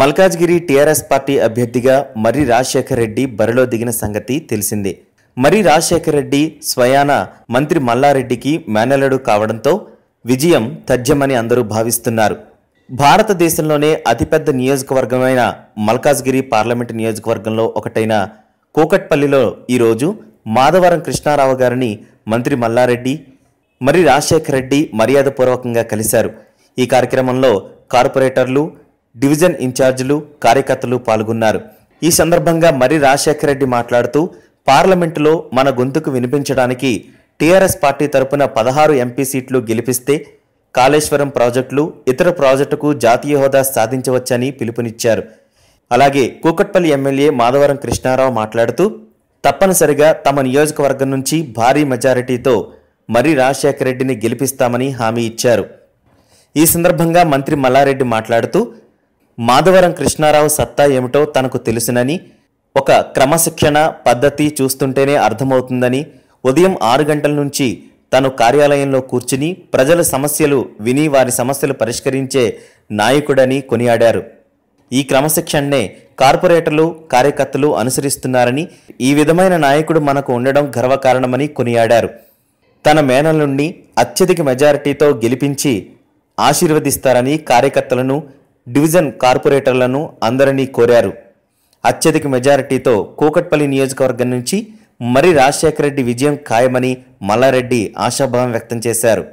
Malkajgiri TRS party అభ్యర్థిగా మర్రి రాజశేఖర్ రెడ్డి బరిలో దిగిన సంగతి తెలిసిందే మరి రాజశేఖర రెడ్డి స్వయాన మంత్రి మల్లారెడ్డికి మేనలడు కావడంతో విజయం తథ్యమని అందరూ భావిస్తున్నారు భారతదేశంలోనే అతిపెద్ద నియోజకవర్గమైన మల్కాజ్గిరి పార్లమెంటు నియోజకవర్గంలో ఒకటైన కూకట్పల్లిలో ఈరోజు మాధవరం కృష్ణారావు గారిని మంత్రి మల్లారెడ్డి మరి రాజశేఖర రెడ్డి మర్యాదపూర్వకంగా కలిశారు ఈ కార్యక్రమంలో కార్పొరేటర్లు డివిజన్ ఇన్ఛార్జీలు కార్యకర్తలు పాల్గొన్నారు ఈ సందర్భంగా మరి రాజశేఖర రెడ్డి మాట్లాడుతూ పార్లమెంటులో మన గొంతుకు వినిపించడానికి టీఆర్ఎస్ పార్టీ తరపున పదహారు ఎంపీ సీట్లు గెలిపిస్తే కాళేశ్వరం ప్రాజెక్టులు ఇతర ప్రాజెక్టుకు జాతీయ హోదా సాధించవచ్చని పిలుపునిచ్చారు అలాగే కూకట్పల్లి ఎమ్మెల్యే మాధవరం కృష్ణారావు మాట్లాడుతూ తప్పనిసరిగా తమ నియోజకవర్గం నుంచి భారీ మెజారిటీతో మరి రాజశేఖర రెడ్డిని గెలిపిస్తామని హామీ ఇచ్చారు ఈ సందర్భంగా మంత్రి మల్లారెడ్డి మాట్లాడుతూ మాధవరం కృష్ణారావు సత్తా ఏమిటో తనకు తెలుసునని ఒక క్రమశిక్షణ పద్ధతి చూస్తుంటేనే అర్థమవుతుందని ఉదయం ఆరు గంటల నుంచి తను కార్యాలయంలో కూర్చుని ప్రజల సమస్యలు విని వారి సమస్యలు పరిష్కరించే నాయకుడని కొనియాడారు ఈ క్రమశిక్షణనే కార్పొరేటర్లు కార్యకర్తలు అనుసరిస్తున్నారని ఈ విధమైన నాయకుడు మనకు ఉండడం గర్వకారణమని కొనియాడారు తన మేనల్ నుండి అత్యధిక మెజారిటీతో గెలిపించి ఆశీర్వదిస్తారని కార్యకర్తలను డివిజన్ కార్పొరేటర్లను అందరినీ కోరారు అత్యధిక మెజారిటీతో కూకట్పల్లి నియోజకవర్గం నుంచి మరి రాజశేఖర రెడ్డి విజయం ఖాయమని మల్లారెడ్డి ఆశాభావం వ్యక్తం చేశారు